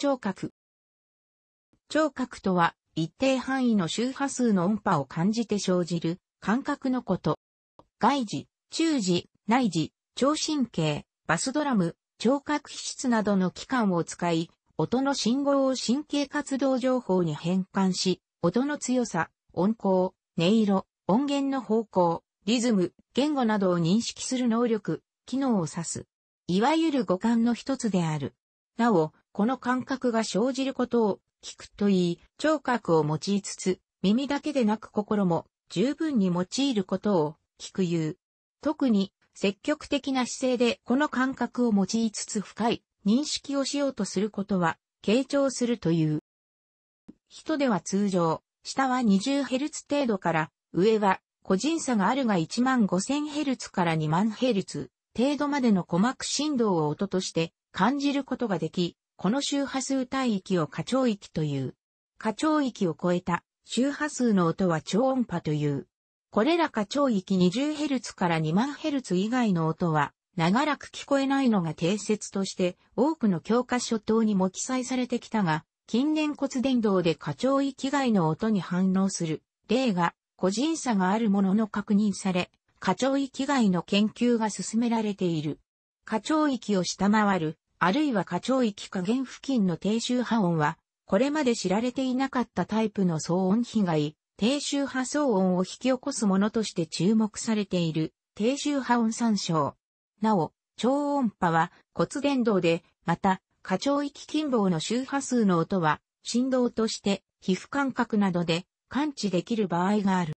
聴覚。聴覚とは、一定範囲の周波数の音波を感じて生じる感覚のこと。外耳、中耳、内耳、聴神経、バスドラム、聴覚皮質などの器官を使い、音の信号を神経活動情報に変換し、音の強さ、音高、音色、音源の方向、リズム、言語などを認識する能力、機能を指す。いわゆる五感の一つである。なお、この感覚が生じることを聞くといい、聴覚を用いつつ、耳だけでなく心も十分に用いることを聞く言う。特に積極的な姿勢でこの感覚を用いつつ深い認識をしようとすることは、傾聴するという。人では通常、下は 20Hz 程度から、上は個人差があるが 15000Hz から 20000Hz 程度までの鼓膜振動を音として感じることができ、この周波数帯域を過聴域という。過聴域を超えた周波数の音は超音波という。これら過聴域 20Hz から2万 h z 以外の音は長らく聞こえないのが定説として多くの教科書等にも記載されてきたが、近年骨伝導で過聴域外の音に反応する例が個人差があるものの確認され、過聴域外の研究が進められている。過聴域を下回るあるいは過調域下限付近の低周波音は、これまで知られていなかったタイプの騒音被害、低周波騒音を引き起こすものとして注目されている、低周波音参照。なお、超音波は骨伝導で、また、過調域近傍の周波数の音は、振動として皮膚感覚などで感知できる場合がある。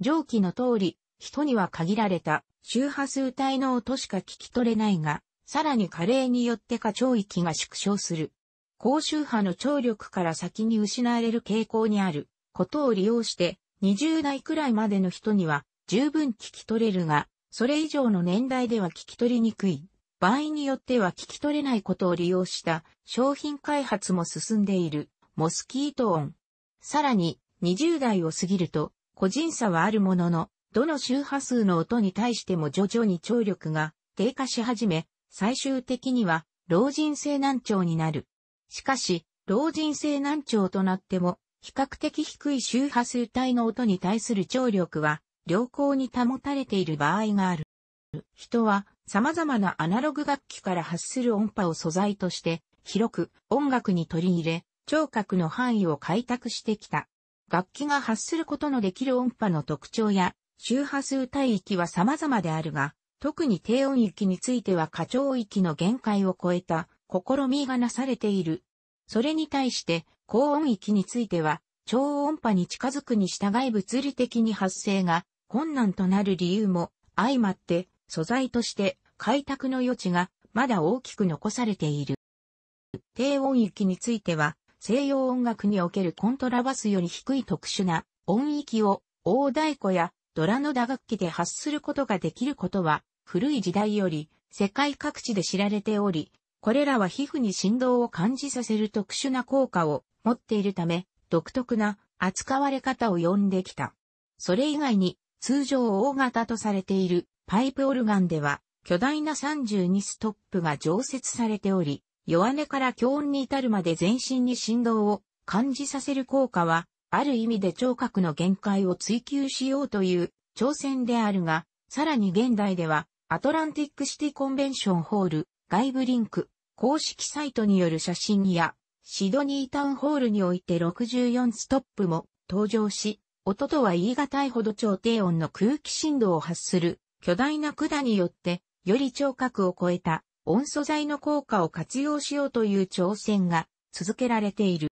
上記の通り、人には限られた周波数帯の音しか聞き取れないが、さらに加齢によって過聴域が縮小する。高周波の聴力から先に失われる傾向にあることを利用して、20代くらいまでの人には十分聞き取れるが、それ以上の年代では聞き取りにくい。場合によっては聞き取れないことを利用した商品開発も進んでいるモスキート音。さらに20代を過ぎると個人差はあるものの、どの周波数の音に対しても徐々に聴力が低下し始め、最終的には老人性難聴になる。しかし、老人性難聴となっても、比較的低い周波数帯の音に対する聴力は、良好に保たれている場合がある。人は様々なアナログ楽器から発する音波を素材として、広く音楽に取り入れ、聴覚の範囲を開拓してきた。楽器が発することのできる音波の特徴や周波数帯域は様々であるが、特に低音域については過剰域の限界を超えた試みがなされている。それに対して高音域については超音波に近づくに従い物理的に発生が困難となる理由も相まって素材として開拓の余地がまだ大きく残されている。低音域については西洋音楽におけるコントラバスより低い特殊な音域を大太鼓やドラの打楽器で発することができることは古い時代より世界各地で知られており、これらは皮膚に振動を感じさせる特殊な効果を持っているため、独特な扱われ方を呼んできた。それ以外に、通常大型とされているパイプオルガンでは、巨大な32ストップが常設されており、弱音から強音に至るまで全身に振動を感じさせる効果は、ある意味で聴覚の限界を追求しようという挑戦であるが、さらに現代ではアトランティックシティコンベンションホール、外部リンク、公式サイトによる写真や、シドニータウンホールにおいて64ストップも登場し、音とは言い難いほど超低音の空気振動を発する巨大な管によって、より聴覚を超えた音素材の効果を活用しようという挑戦が続けられている。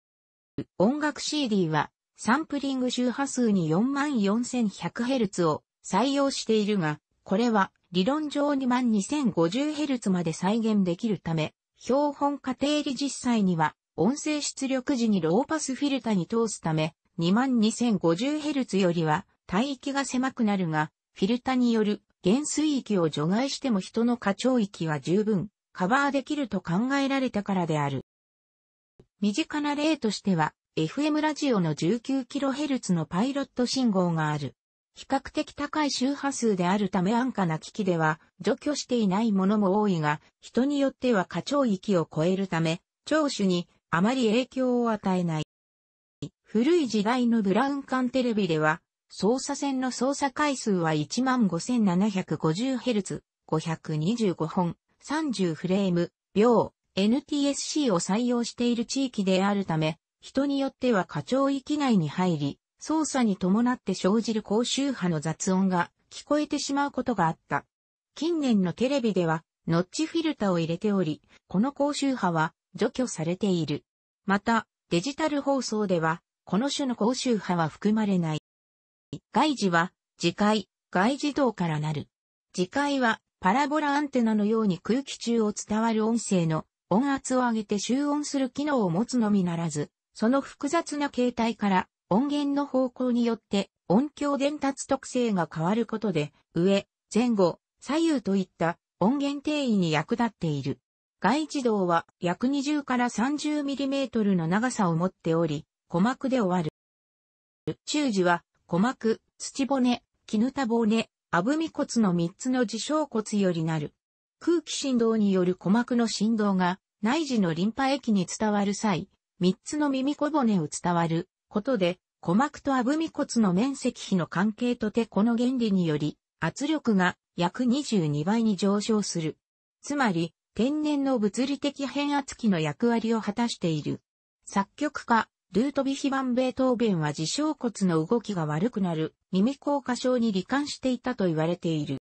音楽 CD はサンプリング周波数に 44100Hz を採用しているが、これは理論上2万 2050Hz まで再現できるため、標本過程理実際には、音声出力時にローパスフィルタに通すため、2万 2050Hz よりは、帯域が狭くなるが、フィルタによる減衰域を除外しても人の過聴域は十分カバーできると考えられたからである。身近な例としては、FM ラジオの 19kHz のパイロット信号がある。比較的高い周波数であるため安価な機器では除去していないものも多いが、人によっては過聴域を超えるため、聴取にあまり影響を与えない。古い時代のブラウン管テレビでは、操作線の操作回数は 15,750Hz、525本、30フレーム、秒、NTSC を採用している地域であるため、人によっては過聴域内に入り、操作に伴って生じる高周波の雑音が聞こえてしまうことがあった。近年のテレビでは、ノッチフィルタを入れており、この高周波は除去されている。また、デジタル放送では、この種の高周波は含まれない。外耳は、磁界、外耳道からなる。磁界は、パラボラアンテナのように空気中を伝わる音声の音圧を上げて集音する機能を持つのみならず、その複雑な形態から音源の方向によって音響伝達特性が変わることで、上、前後、左右といった音源定位に役立っている。外自道は約20から 30mm の長さを持っており、鼓膜で終わる。中耳は鼓膜、土骨、絹田骨、あぶみ骨の3つの自傷骨よりなる。空気振動による鼓膜の振動が内耳のリンパ液に伝わる際、3つの耳小骨を伝わることで鼓膜とあぶみ骨の面積比の関係とてこの原理により、圧力が約22倍に上昇する。つまり、天然の物理的変圧器の役割を果たしている。作曲家、ルートビヒバン・ベートーベンは自傷骨の動きが悪くなる耳硬化症に罹患していたと言われている。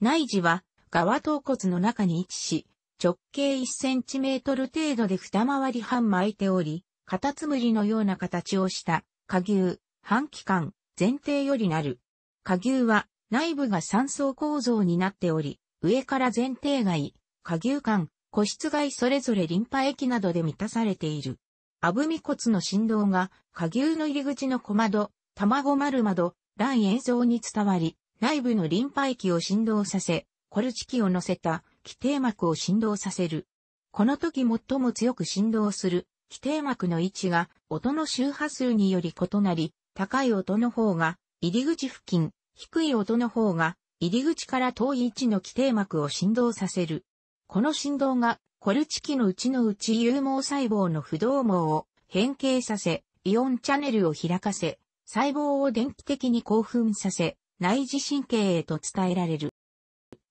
内耳は側頭骨の中に位置し、直径1センチメートル程度で二回り半巻いており、カタツムリのような形をした下牛、半期間、前提よりなる。下牛は内部が三層構造になっており、上から前提外、下牛間、個室外それぞれリンパ液などで満たされている。アブミ骨の振動が下牛の入り口の小窓、卵丸窓、卵円像に伝わり、内部のリンパ液を振動させ、コルチキを乗せた基底膜を振動させる。この時最も強く振動する基底膜の位置が音の周波数により異なり、高い音の方が入り口付近、低い音の方が入り口から遠い位置の基底膜を振動させる。この振動がコルチキのうちのうち有毛細胞の不動毛を変形させ、イオンチャネルを開かせ、細胞を電気的に興奮させ、内耳神経へと伝えられる。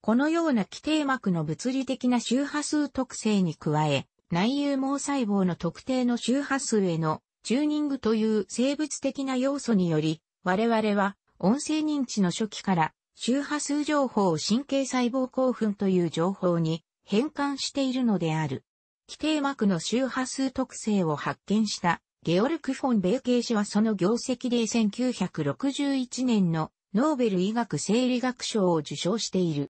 このような基底膜の物理的な周波数特性に加え、内有毛細胞の特定の周波数へのチューニングという生物的な要素により、我々は音声認知の初期から周波数情報を神経細胞興奮という情報に変換しているのである。規定膜の周波数特性を発見したゲオルク・フォン・ベーケー氏はその業績で1961年のノーベル医学生理学賞を受賞している。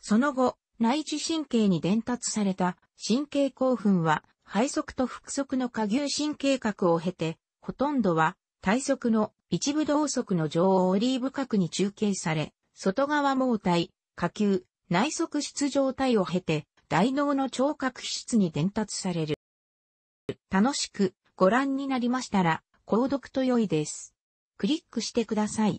その後、内耳神経に伝達された神経興奮は、肺側と腹側の下牛神経核を経て、ほとんどは体側の一部同側の上をオリーブ核に中継され、外側網体、下級、内側室状態を経て、大脳の聴覚室に伝達される。楽しくご覧になりましたら、購読と良いです。クリックしてください。